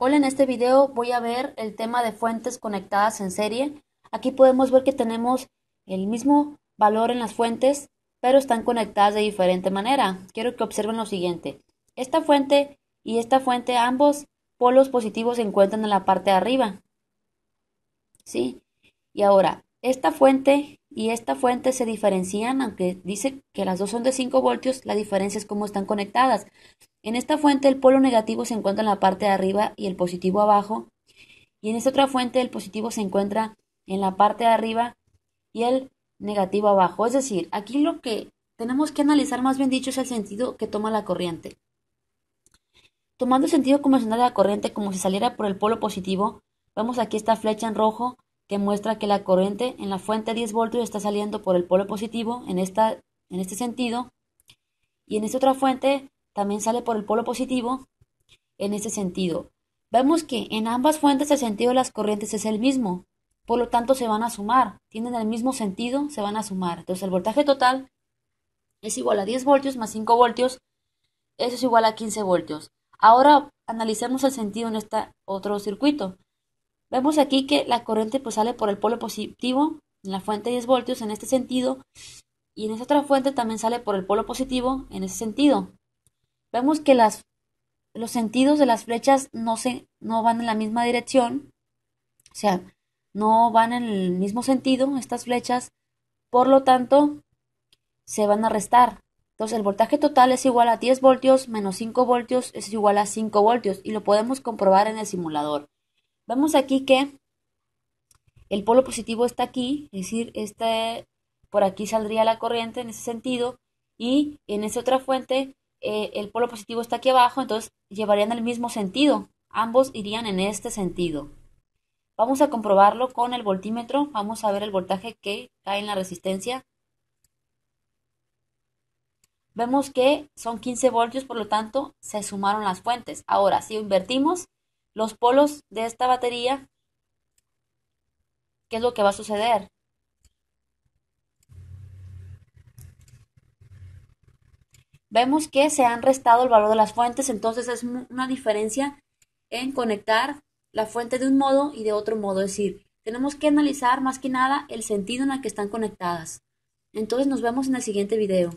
Hola, en este video voy a ver el tema de fuentes conectadas en serie. Aquí podemos ver que tenemos el mismo valor en las fuentes, pero están conectadas de diferente manera. Quiero que observen lo siguiente. Esta fuente y esta fuente, ambos polos positivos se encuentran en la parte de arriba. ¿Sí? Y ahora, esta fuente y esta fuente se diferencian, aunque dice que las dos son de 5 voltios, la diferencia es cómo están conectadas. En esta fuente el polo negativo se encuentra en la parte de arriba y el positivo abajo, y en esta otra fuente el positivo se encuentra en la parte de arriba y el negativo abajo. Es decir, aquí lo que tenemos que analizar más bien dicho es el sentido que toma la corriente. Tomando el sentido convencional de la corriente como si saliera por el polo positivo, vemos aquí esta flecha en rojo que muestra que la corriente en la fuente de 10 voltios está saliendo por el polo positivo en, esta, en este sentido y en esta otra fuente también sale por el polo positivo en este sentido. Vemos que en ambas fuentes el sentido de las corrientes es el mismo, por lo tanto se van a sumar, tienen el mismo sentido, se van a sumar. Entonces el voltaje total es igual a 10 voltios más 5 voltios, eso es igual a 15 voltios. Ahora analicemos el sentido en este otro circuito. Vemos aquí que la corriente pues sale por el polo positivo, en la fuente 10 voltios en este sentido, y en esta otra fuente también sale por el polo positivo en ese sentido. Vemos que las, los sentidos de las flechas no, se, no van en la misma dirección, o sea, no van en el mismo sentido estas flechas, por lo tanto, se van a restar. Entonces el voltaje total es igual a 10 voltios menos 5 voltios es igual a 5 voltios y lo podemos comprobar en el simulador. Vemos aquí que el polo positivo está aquí, es decir, este, por aquí saldría la corriente en ese sentido y en esa otra fuente eh, el polo positivo está aquí abajo, entonces llevarían el mismo sentido. Ambos irían en este sentido. Vamos a comprobarlo con el voltímetro. Vamos a ver el voltaje que cae en la resistencia. Vemos que son 15 voltios, por lo tanto, se sumaron las fuentes. Ahora, si invertimos los polos de esta batería, ¿qué es lo que va a suceder? vemos que se han restado el valor de las fuentes, entonces es una diferencia en conectar la fuente de un modo y de otro modo, es decir, tenemos que analizar más que nada el sentido en el que están conectadas. Entonces nos vemos en el siguiente video.